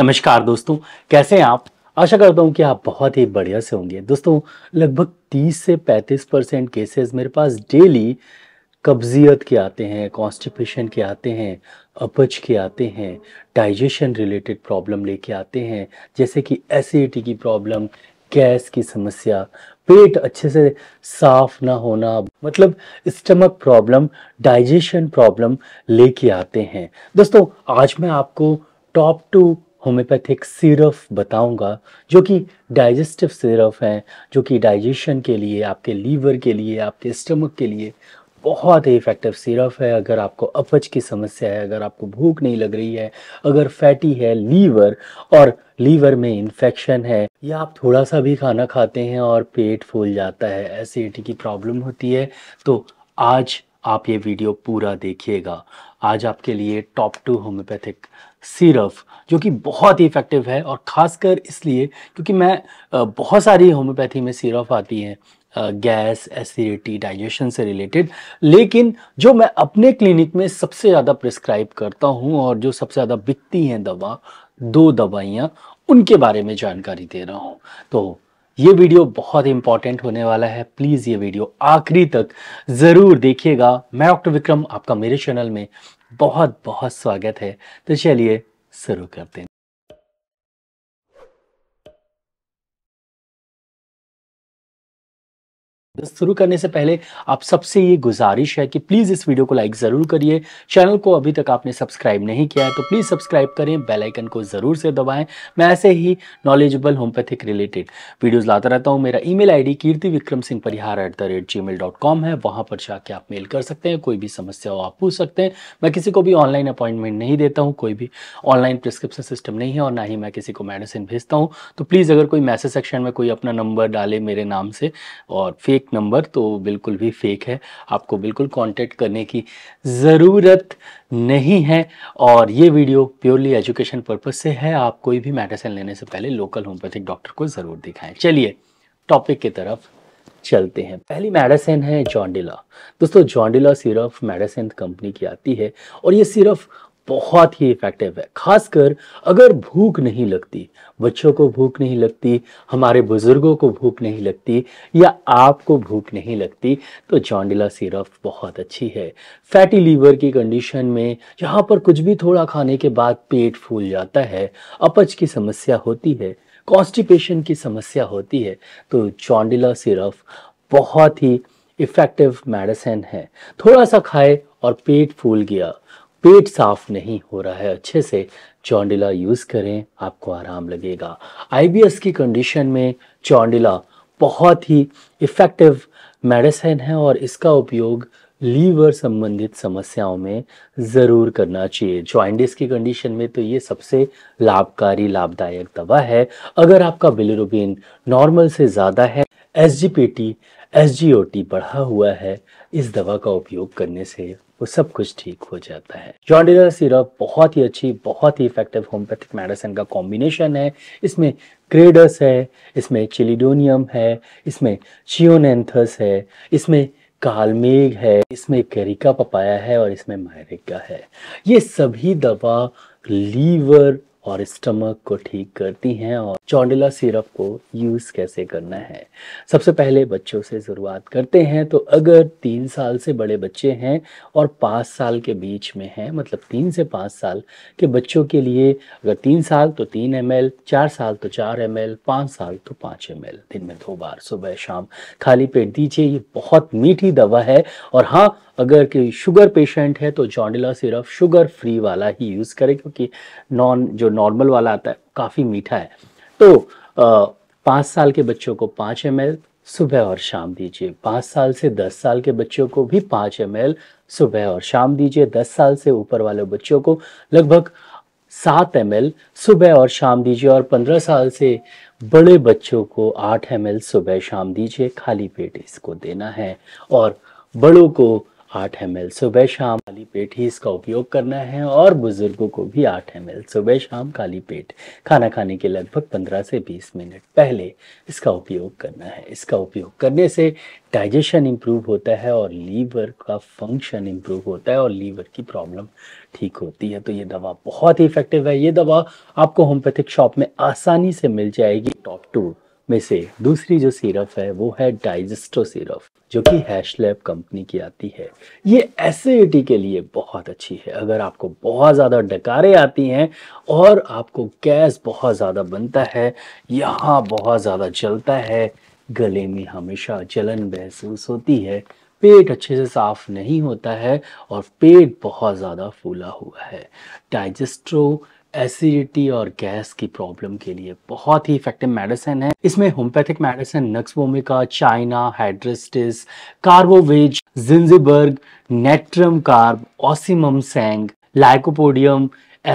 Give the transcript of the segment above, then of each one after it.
नमस्कार दोस्तों कैसे हैं आप आशा करता हूं कि आप बहुत ही बढ़िया से होंगे दोस्तों लगभग 30 से 35 परसेंट केसेस मेरे पास डेली कब्जियत के आते हैं कॉन्स्टिपेशन के आते हैं अपच के आते हैं डाइजेशन रिलेटेड प्रॉब्लम लेके आते हैं जैसे कि एसिडिटी की प्रॉब्लम गैस की समस्या पेट अच्छे से साफ ना होना मतलब स्टमक प्रॉब्लम डाइजेशन प्रॉब्लम लेके आते हैं दोस्तों आज मैं आपको टॉप टू होम्योपैथिक सिरप बताऊंगा जो कि डाइजेस्टिव सिरप हैं जो कि डाइजेशन के लिए आपके लीवर के लिए आपके स्टमक के लिए बहुत ही इफेक्टिव सिरप है अगर आपको अपच की समस्या है अगर आपको भूख नहीं लग रही है अगर फैटी है लीवर और लीवर में इन्फेक्शन है या आप थोड़ा सा भी खाना खाते हैं और पेट फूल जाता है एसिडिटी की प्रॉब्लम होती है तो आज आप ये वीडियो पूरा देखिएगा आज आपके लिए टॉप टू होम्योपैथिक सीरफ जो कि बहुत ही इफ़ेक्टिव है और ख़ासकर इसलिए क्योंकि मैं बहुत सारी होम्योपैथी में सीरफ आती हैं गैस एसिडिटी डाइजेशन से रिलेटेड लेकिन जो मैं अपने क्लिनिक में सबसे ज़्यादा प्रिस्क्राइब करता हूँ और जो सबसे ज़्यादा बिकती हैं दवा दो दवाइयाँ उनके बारे में जानकारी दे रहा हूँ तो ये वीडियो बहुत इंपॉर्टेंट होने वाला है प्लीज़ ये वीडियो आखिरी तक ज़रूर देखिएगा मैं डॉक्टर विक्रम आपका मेरे चैनल में बहुत बहुत स्वागत है तो चलिए शुरू करते हैं शुरू करने से पहले आप सबसे ये गुजारिश है कि प्लीज़ इस वीडियो को लाइक ज़रूर करिए चैनल को अभी तक आपने सब्सक्राइब नहीं किया है तो प्लीज़ सब्सक्राइब करें बेल आइकन को ज़रूर से दबाएं मैं ऐसे ही नॉलेजेबल होम्योपैथिक रिलेटेड वीडियोस लाता रहता हूं मेरा email ID Kirti Vikram Singh Parihar at the rate Gmail dot com है वहाँ पर जाके आप मेल कर सकते हैं कोई भी समस्या हो आप पूछ सकते हैं मैं किसी को भी ऑनलाइन अपॉइंटमेंट नहीं देता हूँ कोई भी ऑनलाइन प्रिस्क्रिप्शन सिस्टम नहीं है और ना ही मैं किसी को मेडिसिन भेजता हूँ तो प्लीज़ अगर कोई मैसेज सेक्शन में कोई अपना नंबर डाले मेरे नाम से और फेक फेक नंबर तो बिल्कुल भी फेक है आपको बिल्कुल कांटेक्ट करने की ज़रूरत नहीं है और ये वीडियो प्योरली एजुकेशन पर्पज़ से है आप कोई भी मेडिसिन लेने से पहले लोकल होम्योपैथिक डॉक्टर को ज़रूर दिखाएं चलिए टॉपिक की तरफ चलते हैं पहली मेडिसिन है जॉन्डिला दोस्तों जॉन्डिला सिर्फ मेडिसिन कंपनी की आती है और ये सिर्फ बहुत ही इफ़ेक्टिव है खासकर अगर भूख नहीं लगती बच्चों को भूख नहीं लगती हमारे बुज़ुर्गों को भूख नहीं लगती या आपको भूख नहीं लगती तो चौंडिला सिरप बहुत अच्छी है फैटी लीवर की कंडीशन में जहाँ पर कुछ भी थोड़ा खाने के बाद पेट फूल जाता है अपच की समस्या होती है कॉन्स्टिपेशन की समस्या होती है तो चौंडिला सिरप बहुत ही इफ़ेक्टिव मेडिसिन है थोड़ा सा खाए और पेट फूल गया पेट साफ नहीं हो रहा है अच्छे से चौंडिला यूज़ करें आपको आराम लगेगा आईबीएस की कंडीशन में चौंडिला बहुत ही इफ़ेक्टिव मेडिसिन है और इसका उपयोग लीवर संबंधित समस्याओं में ज़रूर करना चाहिए ज्वाइंडिस की कंडीशन में तो ये सबसे लाभकारी लाभदायक दवा है अगर आपका बिलिरुबिन नॉर्मल से ज़्यादा है S G P T S G O T बढ़ा हुआ है इस दवा का उपयोग करने से वो सब कुछ ठीक हो जाता है जॉन्डिलर सिरप बहुत ही अच्छी बहुत ही इफेक्टिव होम्योपैथिक मेडिसिन का कॉम्बिनेशन है इसमें क्रेडस है इसमें चिलिडोनियम है इसमें चियोनेंथस है इसमें कालमेघ है इसमें कैरिका पपाया है और इसमें मायरिका है ये सभी दवा लीवर और स्टमक को ठीक करती हैं और चौंडिला सिरप को यूज़ कैसे करना है सबसे पहले बच्चों से शुरुआत करते हैं तो अगर तीन साल से बड़े बच्चे हैं और पाँच साल के बीच में हैं मतलब तीन से पाँच साल के बच्चों के लिए अगर तीन साल तो तीन एम एल चार साल तो चार एम एल पाँच साल तो पाँच एम एल दिन में दो बार सुबह शाम खाली पेट दीजिए ये बहुत मीठी दवा है और हाँ अगर कोई शुगर पेशेंट है तो जॉन्डिला सिर्फ शुगर फ्री वाला ही यूज़ करें क्योंकि नॉन जो नॉर्मल वाला आता है काफ़ी मीठा है तो पाँच साल के बच्चों को पाँच एम सुबह और शाम दीजिए पाँच साल से दस साल के बच्चों को भी पाँच एम सुबह और शाम दीजिए दस साल से ऊपर वाले बच्चों को लगभग सात एम सुबह और शाम दीजिए और पंद्रह साल से बड़े बच्चों को आठ एम सुबह शाम दीजिए खाली पेट इसको देना है और बड़ों को आठ एम एल सुबह शाम खाली पेट ही इसका उपयोग करना है और बुजुर्गों को भी आठ एम एल सुबह शाम खाली पेट खाना खाने के लगभग पंद्रह से बीस मिनट पहले इसका उपयोग करना है इसका उपयोग करने से डाइजेशन इम्प्रूव होता है और लीवर का फंक्शन इम्प्रूव होता है और लीवर की प्रॉब्लम ठीक होती है तो ये दवा बहुत ही इफेक्टिव है ये दवा आपको होम्योपैथिक शॉप में आसानी से मिल जाएगी टॉप टू में से दूसरी जो सीरप है वो है डाइजेस्टो सिरप जो कि हैशलैब कंपनी की आती है ये एसिडिटी के लिए बहुत अच्छी है अगर आपको बहुत ज़्यादा डकारें आती हैं और आपको गैस बहुत ज़्यादा बनता है यहाँ बहुत ज़्यादा जलता है गले में हमेशा जलन महसूस होती है पेट अच्छे से साफ नहीं होता है और पेट बहुत ज़्यादा फूला हुआ है डाइजेस्ट्रो एसिडिटी और गैस की प्रॉब्लम के लिए बहुत ही इफेक्टिव मेडिसिन है इसमें homeopathic medicine nux vomica china hydrastis carbo veg zingiber natrum carb ocimum sanctum lycopodium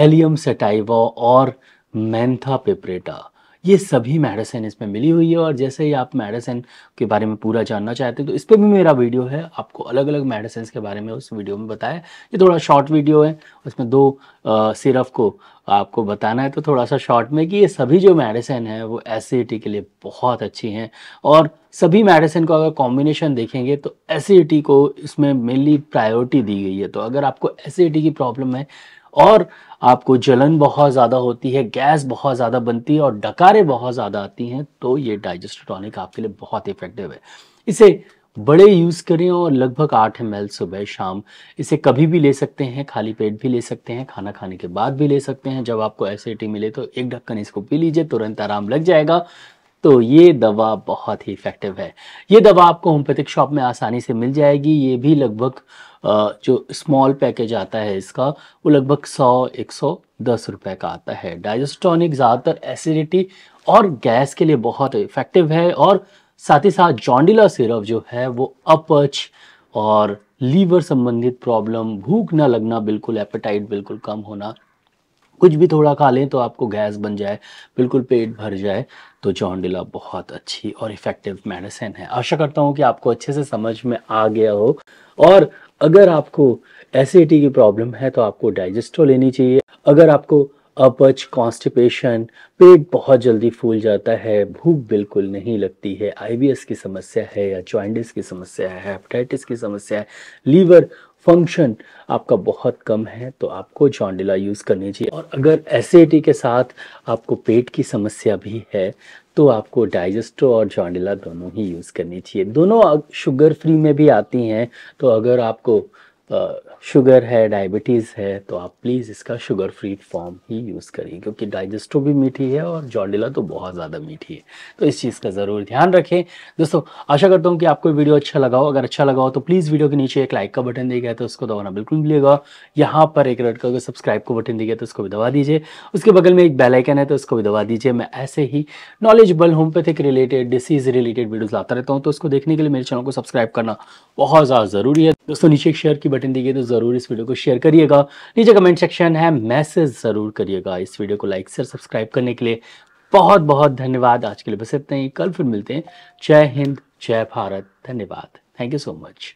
allium sativa और मैंथा पेपरेटा ये सभी मेडिसिन इसमें मिली हुई है और जैसे ही आप मेडिसिन के बारे में पूरा जानना चाहते हैं तो इस पर भी मेरा वीडियो है आपको अलग अलग मेडिसिन के बारे में उस वीडियो में बताया ये थोड़ा शॉर्ट वीडियो है उसमें दो सिरफ को आपको बताना है तो थोड़ा सा शॉर्ट में कि ये सभी जो मेडिसिन है वो एसिडिटी के लिए बहुत अच्छी हैं और सभी मेडिसिन को अगर कॉम्बिनेशन देखेंगे तो एसिडिटी को इसमें मेनली प्रायोरिटी दी गई है तो अगर आपको एसिडिटी की प्रॉब्लम है और आपको जलन बहुत ज़्यादा होती है गैस बहुत ज़्यादा बनती है और डकारें बहुत ज़्यादा आती हैं तो ये डाइजेस्टर टॉनिक आपके लिए बहुत इफेक्टिव है इसे बड़े यूज़ करें और लगभग आठ एम एल सुबह शाम इसे कभी भी ले सकते हैं खाली पेट भी ले सकते हैं खाना खाने के बाद भी ले सकते हैं जब आपको एसिडिटी मिले तो एक ढक्कन इसको पी लीजिए तुरंत आराम लग जाएगा तो ये दवा बहुत ही इफ़ेक्टिव है ये दवा आपको होम्योपैथिक शॉप में आसानी से मिल जाएगी ये भी लगभग जो स्मॉल पैकेज आता है इसका वो लगभग सौ एक सौ दस रुपए का आता है डाइजेस्टोनिक ज़्यादातर एसिडिटी और गैस के लिए बहुत इफ़ेक्टिव है और साथ ही साथ जॉन्डिला सिरप जो है वो अपच और लीवर संबंधित प्रॉब्लम भूख ना लगना बिल्कुल एपेटाइट बिल्कुल कम होना कुछ भी थोड़ा खा लें तो आपको गैस बन जाए बिल्कुल पेट भर जाए तो जॉन्डिला बहुत अच्छी और इफ़ेक्टिव मेडिसिन है आशा करता हूँ कि आपको अच्छे से समझ में आ गया हो और अगर आपको एसिडिटी की प्रॉब्लम है तो आपको डाइजेस्टो लेनी चाहिए अगर आपको अपच कॉन्स्टिपेशन पेट बहुत जल्दी फूल जाता है भूख बिल्कुल नहीं लगती है आईबीएस की समस्या है या जॉइंटिस की समस्या है हेपेटाइटिस की समस्या है लीवर फंक्शन आपका बहुत कम है तो आपको जॉन्डिला यूज़ करनी चाहिए और अगर एसिडिटी के साथ आपको पेट की समस्या भी है तो आपको डाइजेस्टो और जॉन्डिला दोनों ही यूज़ करनी चाहिए दोनों शुगर फ्री में भी आती हैं तो अगर आपको शुगर है डायबिटीज़ है तो आप प्लीज़ इसका शुगर फ्री फॉर्म ही यूज़ करिए क्योंकि डाइजेस्टो भी मीठी है और जॉन्डिला तो बहुत ज़्यादा मीठी है तो इस चीज़ का ज़रूर ध्यान रखें दोस्तों आशा करता हूँ कि आपको वीडियो अच्छा लगा हो अगर अच्छा लगा हो तो प्लीज़ वीडियो के नीचे एक लाइक का बटन दिया गया तो उसको दबाना बिल्कुल मिलेगा यहाँ पर एक रेड कलर सब्सक्राइब का बटन दिया गया तो उसको भी दबा दीजिए उसके बगल में एक बेलाइकन है तो उसको भी दबा दीजिए मैं ऐसे ही knowledgeable homeopathic related disease related videos लाता रहता हूँ तो उसको देखने के लिए मेरे चैनल को सब्सक्राइब करना बहुत ज़्यादा ज़रूरी है दोस्तों नीचे एक शेयर की बटन दी गई तो ज़रूर इस वीडियो को शेयर करिएगा नीचे कमेंट सेक्शन है मैसेज ज़रूर करिएगा इस वीडियो को लाइक शेयर सब्सक्राइब करने के लिए बहुत बहुत धन्यवाद आज के लिए बस इतना ही कल फिर मिलते हैं जय हिंद जय भारत धन्यवाद थैंक यू सो मच